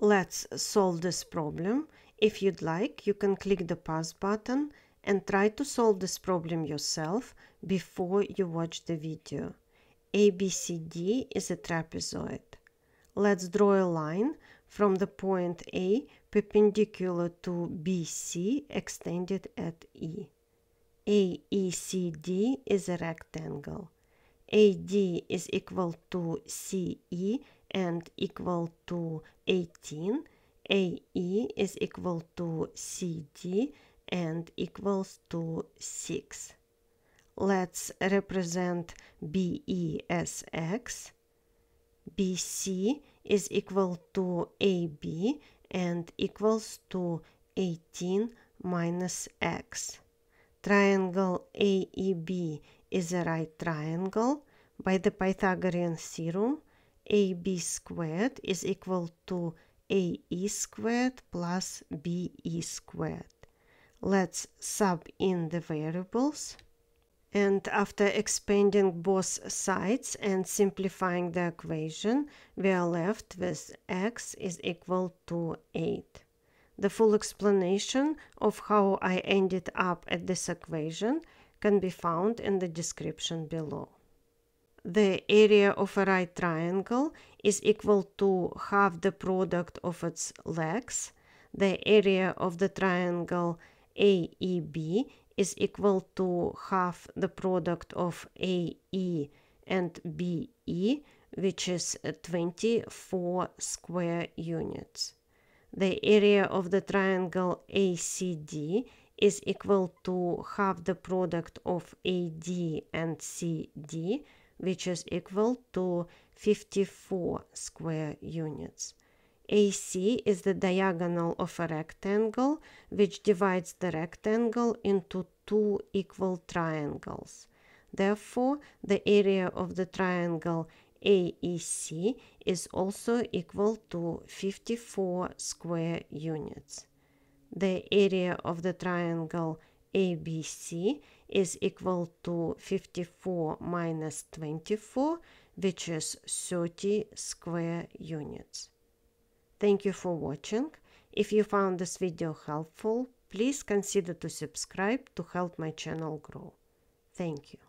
Let's solve this problem. If you'd like, you can click the pause button and try to solve this problem yourself before you watch the video. ABCD is a trapezoid. Let's draw a line from the point A perpendicular to BC extended at E. AECD is a rectangle. AD is equal to CE and equal to 18 AE is equal to CD and equals to 6. Let's represent BE as X. BC is equal to AB and equals to 18 minus X. Triangle AEB is a right triangle by the Pythagorean theorem AB squared is equal to AE squared plus BE squared. Let's sub in the variables. And after expanding both sides and simplifying the equation, we are left with x is equal to 8. The full explanation of how I ended up at this equation can be found in the description below the area of a right triangle is equal to half the product of its legs. The area of the triangle AEB is equal to half the product of AE and BE, which is 24 square units. The area of the triangle ACD is equal to half the product of AD and CD, which is equal to 54 square units. AC is the diagonal of a rectangle, which divides the rectangle into two equal triangles. Therefore, the area of the triangle AEC is also equal to 54 square units. The area of the triangle ABC is equal to 54 minus 24, which is 30 square units. Thank you for watching. If you found this video helpful, please consider to subscribe to help my channel grow. Thank you.